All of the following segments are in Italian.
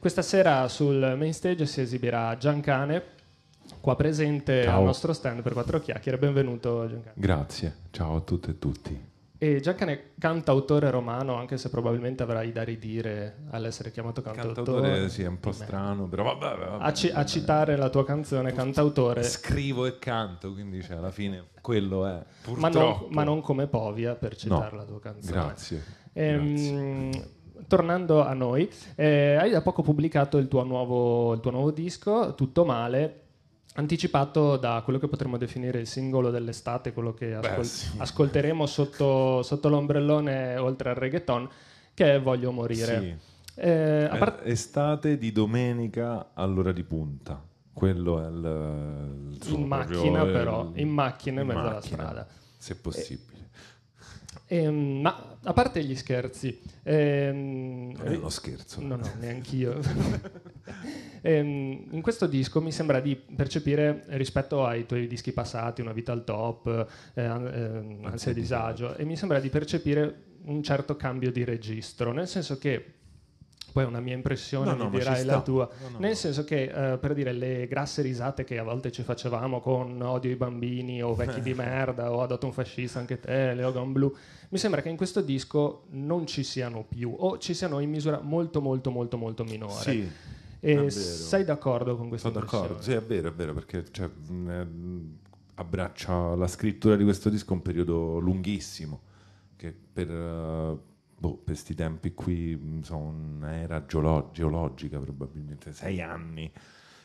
Questa sera sul main stage si esibirà Giancane, qua presente ciao. al nostro stand per quattro chiacchiere. Benvenuto Giancane. Grazie, ciao a tutte e tutti. E Giancane, cantautore romano, anche se probabilmente avrai da ridire all'essere chiamato cantautore. Cantautore sì, è un po' strano, però vabbè. vabbè a, ci- a, citare la tua canzone, cantautore. Scrivo e canto, quindi cioè, alla fine quello è. Purtroppo. Ma non, ma non come Povia per citare no, la tua canzone. Grazie. Ehm, grazie tornando a noi, eh, hai da poco pubblicato il tuo, nuovo, il tuo nuovo disco, Tutto Male, anticipato da quello che potremmo definire il singolo dell'estate, quello che ascol- Beh, sì. ascolteremo sotto, sotto, l'ombrellone oltre al reggaeton, che è Voglio morire. Sì. Eh, part- eh, estate di domenica all'ora di punta. Quello è il, il In macchina, però, il, in macchina in, in mezzo macchina, alla strada. Se possibile. Eh, Ehm, ma a parte gli scherzi, ehm, non è uno scherzo. No, no, neanch'io. ehm, in questo disco mi sembra di percepire rispetto ai tuoi dischi passati, Una vita al top, eh, eh, Ansia e disagio, e mi sembra di percepire un certo cambio di registro, nel senso che poi è una mia impressione, no, mi no, dirai la tua. No, Nel senso che, eh, per dire, le grasse risate che a volte ci facevamo con odio i bambini o vecchi di merda o ha un fascista anche te, Leogan Blue, mi sembra che in questo disco non ci siano più o ci siano in misura molto molto molto molto minore. Sì. E sei d'accordo con questo? Sono d'accordo, sì, è vero, è vero, perché cioè, mh, mm, eh, mm, abbraccia la scrittura di questo disco un periodo lunghissimo che per... Uh, boh, per questi tempi qui mm, sono un'era geolo- geologica probabilmente, sei anni.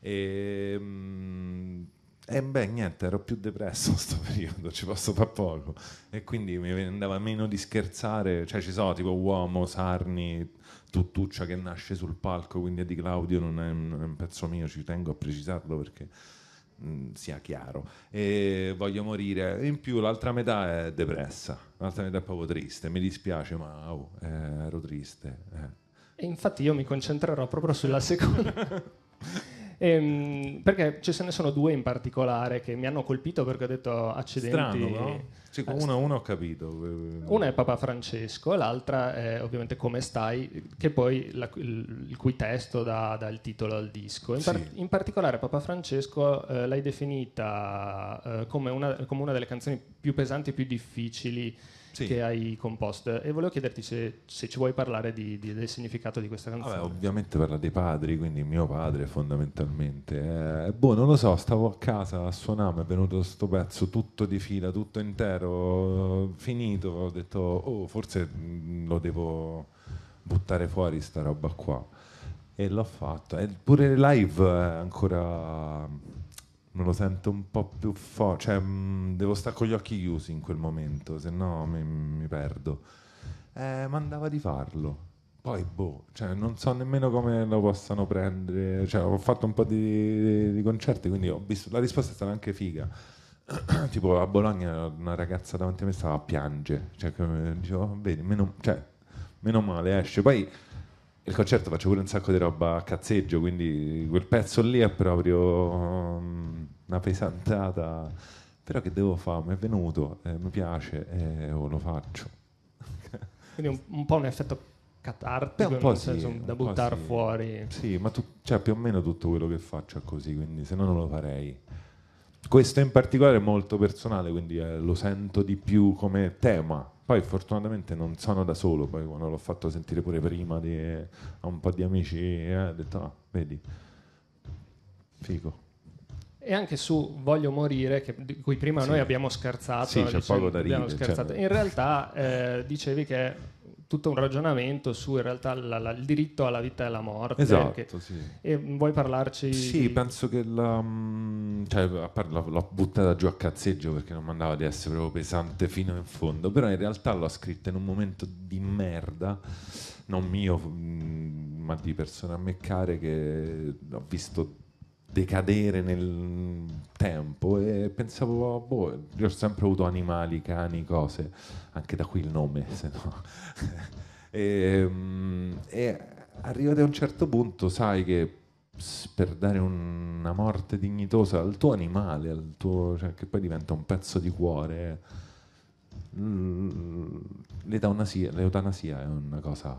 E, ehm, e eh, beh, niente, ero più depresso in questo periodo, ci posso far poco. E quindi mi andava meno di scherzare, cioè ci sono tipo Uomo, Sarni, Tuttuccia che nasce sul palco, quindi è di Claudio, non è un pezzo mio, ci tengo a precisarlo perché Mm, sia chiaro, e voglio morire. in più l'altra metà è depressa, l'altra metà è proprio triste, mi dispiace, ma oh, eh, ero triste. Eh. E infatti io mi concentrerò proprio sulla seconda. Ehm, perché ce ne sono due in particolare che mi hanno colpito perché ho detto accidenti. Strano, no? Eh, sì, una, una ho capito. Una è Papa Francesco, l'altra è ovviamente Come stai, che poi la, il, il, cui testo dà, dà, il titolo al disco. In, par- sì. in particolare Papa Francesco eh, l'hai definita eh, come, una, come una delle canzoni più pesanti e più difficili sì. che hai composto e volevo chiederti se, se ci vuoi parlare di, di, del significato di questa canzone. Vabbè, ovviamente parla dei padri, quindi mio padre fondamentalmente. Eh, boh, non lo so, stavo a casa a suonare, è venuto questo pezzo tutto di fila, tutto intero, finito, ho detto oh, forse mm, lo devo buttare fuori sta roba qua e l'ho fatto. E pure live è ancora me lo sento un po' più forte, cioè mh, mm, devo stare con gli occhi chiusi in quel momento, se no mi, mi perdo. Eh, ma di farlo. Poi, boh, cioè, non so nemmeno come lo possano prendere. Cioè, ho fatto un po' di, di concerti, quindi ho visto, la risposta è stata anche figa. tipo a Bologna una ragazza davanti a me stava a piangere, cioè, dicevo, vedi, meno, cioè, meno male esce. Poi il concerto faccio pure un sacco di roba a cazzeggio, quindi quel pezzo lì è proprio mm, una pesantata. Però che devo fare? Mi è venuto, eh, mi piace, eh, oh, lo faccio. quindi un, un, po' un effetto catartico, un po sì, senso, un da buttare sì. fuori. Sì, ma tu, cioè, più o meno tutto quello che faccio è così, quindi se no non lo farei. Questo in particolare è molto personale, quindi eh, lo sento di più come tema. Poi fortunatamente non sono da solo, poi quando l'ho fatto sentire pure prima di, a un po' di amici, eh, ho detto no, vedi, figo. E anche su Voglio morire, che, di cui prima sì. noi abbiamo scherzato. Sì, c'è dice, poco da ridere. Cioè... In realtà eh, dicevi che tutto un ragionamento su in realtà la, la, il diritto alla vita e alla morte. Esatto, che, sì. E vuoi parlarci? Sì, di... penso che la, mm, cioè, l'ho buttata giù a cazzeggio perché non mandava di essere proprio pesante fino in fondo, però in realtà l'ho scritta in un momento di merda, non mio, mm, ma di persone a me care che ho visto decadere nel tempo e pensavo, boh, io ho sempre avuto animali, cani, cose, anche da qui il nome, se no. Ehm, e, e arrivati a un certo punto sai che per dare una morte dignitosa al tuo animale, al tuo, cioè, che poi diventa un pezzo di cuore Mm, l'eutanasia, l'eutanasia, è una cosa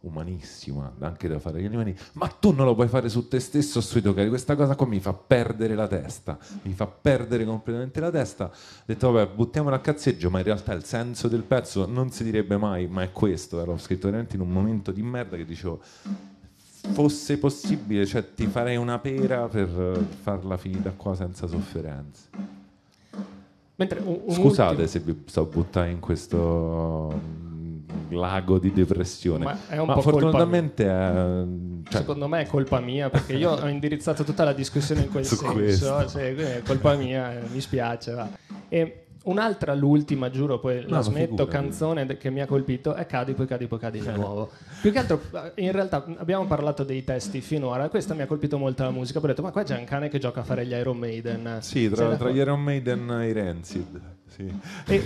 umanissima anche da fare agli animali, ma tu non lo puoi fare su te stesso o sui tuoi cari. Questa cosa qua mi fa perdere la testa, mi fa perdere completamente la testa. Ho detto, vabbè, buttiamola a cazzeggio, ma in realtà il senso del pezzo non si direbbe mai, ma è questo. Eh. L'ho scritto veramente in un momento di merda che dicevo, fosse possibile, cioè ti farei una pera per farla finita qua senza sofferenze. Un, un Scusate ultimo... se vi sto buttando in questo mm, lago di depressione. Ma, è un Ma po fortunatamente colpa... è... Eh, cioè... secondo me è colpa mia perché io ho indirizzato tutta la discussione in quel senso. Se è colpa mia, eh, mi spiace. Va. E Un'altra, l'ultima, giuro, poi no, la smetto, figura, canzone che mi ha colpito è Cadi, poi Cadi, poi Cadi di eh. nuovo. Più che altro, eh, in realtà, abbiamo parlato dei testi finora, questa mi ha colpito molto la musica, poi ho detto, ma qua c'è un cane che gioca a fare gli Iron Maiden. Sì, tra, tra gli Iron Maiden e i Rancid. Sì. E,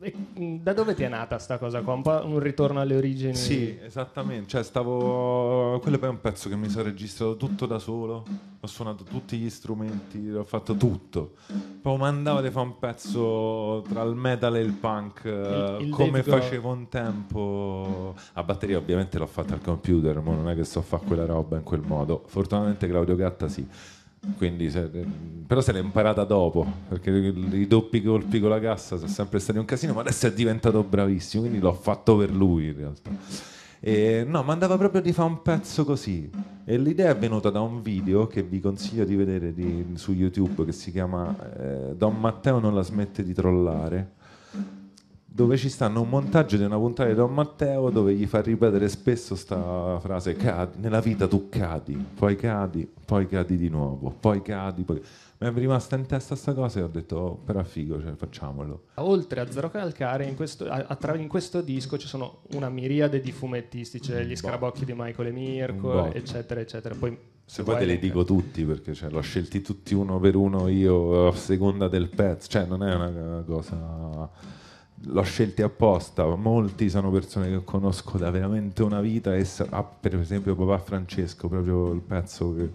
e, da dove ti è nata sta cosa qua? Un po' un ritorno alle origini? Sì, esattamente. Cioè, stavo... Quello poi è un pezzo che mi sono registrato tutto da solo. Ho suonato tutti gli strumenti, ho fatto tutto. Proprio mandava di fare un pezzo tra il metal e il punk, il, il eh, come facevo un tempo. A batteria ovviamente l'ho fatta al computer, ma non è che so fare quella roba in quel modo. Fortunatamente Claudio Gatta sì. Quindi, se, però se l'è imparata dopo perché i doppi colpi con la cassa sono sempre stati un casino ma adesso è diventato bravissimo quindi l'ho fatto per lui in realtà e, no mandava proprio di fare un pezzo così e l'idea è venuta da un video che vi consiglio di vedere di, su YouTube che si chiama eh, Don Matteo non la smette di trollare dove ci stanno un montaggio di una puntata di Don Matteo dove gli fa ripetere spesso questa frase cadi, nella vita tu cadi, poi cadi, poi cadi di nuovo, poi cadi, poi... Mi è rimasta in testa questa cosa e ho detto, oh, però figo, cioè, facciamolo. Oltre a Zero Calcare, in questo, a, a, in questo disco ci sono una miriade di fumettisti, c'è cioè gli scarabocchi di Michael e Mirko, eccetera, eccetera. Poi se poi te li dico tutti perché cioè, l'ho scelti tutti uno per uno io a seconda del pezzo, cioè non è una cosa l'ho scelta apposta, molti sono persone che conosco da veramente una vita e ah, per esempio papà Francesco, proprio il pezzo che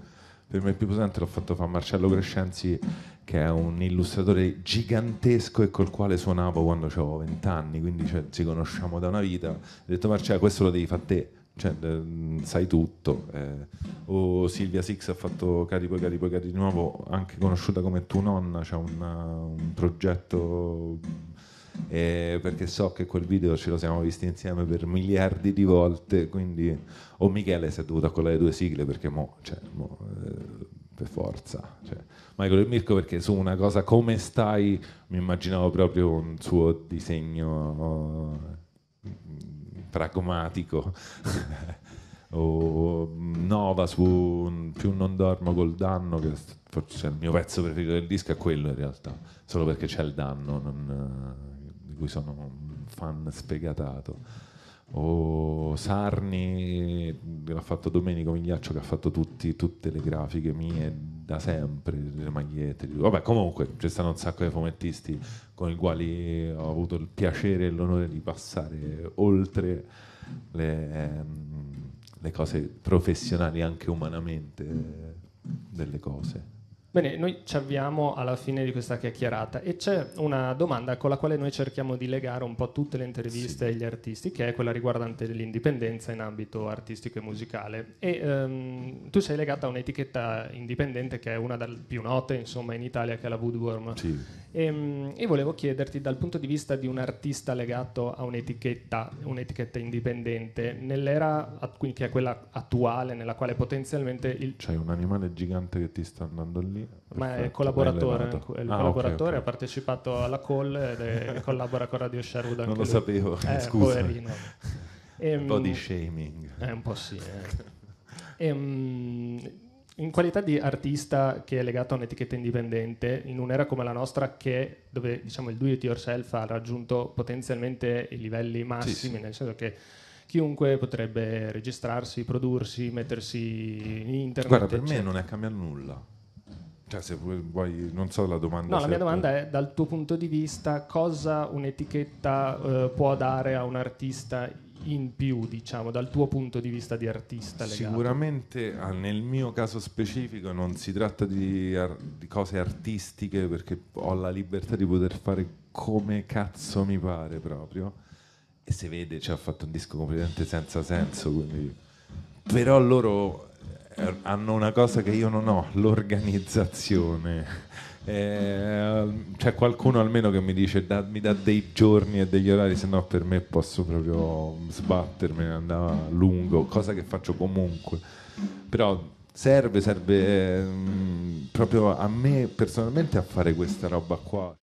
per me è più pesante l'ho fatto fare Marcello Crescenzi che è un illustratore gigantesco e col quale suonavo quando avevo 20 anni, quindi cioè, ci conosciamo da una vita. Ho detto Marcello questo lo devi fare te, cioè, mhmm, sai tutto. Eh. O Silvia Six ha fatto Cari poi Cari poi Cari di nuovo, anche conosciuta come tu nonna, c'è cioè un progetto eh, perché so che quel video ce lo siamo visti insieme per miliardi di volte, quindi o Michele si è dovuto accollare due sigle perché mo, cioè, mo, eh, per forza. Cioè. Michael e Mirko perché su una cosa come stai mi immaginavo proprio un suo disegno mm, pragmatico. o Nova su più non dormo col danno che forse il mio pezzo preferito del disco è quello in realtà solo perché c'è il danno non, cui sono un fan sfegatato. O Sarni, l'ha fatto Domenico Migliaccio che ha fatto tutti, tutte le grafiche mie da sempre, le magliette. Vabbè, comunque ci stanno un sacco di fumettisti con i quali ho avuto il piacere e l'onore di passare oltre le, ehm, le cose professionali, anche umanamente, delle cose. Bene, noi ci avviamo alla fine di questa chiacchierata e c'è una domanda con la quale noi cerchiamo di legare un po' tutte le interviste agli sì. artisti, che è quella riguardante l'indipendenza in ambito artistico e musicale. E um, tu sei legata a un'etichetta indipendente che è una delle più note, insomma, in Italia, che è la Woodworm. Sì. E, um, e, volevo chiederti, dal punto di vista di un artista legato a un'etichetta, un'etichetta indipendente, nell'era att- che è quella attuale, nella quale potenzialmente il... C'è un animale gigante che ti sta andando lì ma è collaboratore, è ah, collaboratore okay, okay. ha partecipato alla call e collabora con Radio Sherwood anche Non lo lui. sapevo, eh, scusa. Poverino. E, un po' di ehm, shaming. è eh, un po' sì. Eh. E, ehm, mh, in qualità di artista che è legato a un'etichetta indipendente, in un'era come la nostra, che, dove diciamo, il do it yourself ha raggiunto potenzialmente i livelli massimi, sì, sì. nel senso che chiunque potrebbe registrarsi, prodursi, mettersi in internet. Guarda, per eccetera. me non è cambiato nulla. Cioè, se vuoi, non so la domanda. No, la mia domanda è, dal tuo punto di vista, cosa un'etichetta eh, può dare a un artista in più, diciamo, dal tuo punto di vista di artista? Legato? Sicuramente ah, nel mio caso specifico non si tratta di, ar- di, cose artistiche perché ho la libertà di poter fare come cazzo mi pare proprio. E se vede, ci cioè, ha fatto un disco completamente senza senso, quindi... Però loro eh, hanno una cosa che io non ho, l'organizzazione. Eh, c'è qualcuno almeno che mi dice da, mi dà dei giorni e degli orari, se no per me posso proprio sbattermene, andare lungo, cosa che faccio comunque. Però serve, serve eh, proprio a me personalmente a fare questa roba qua.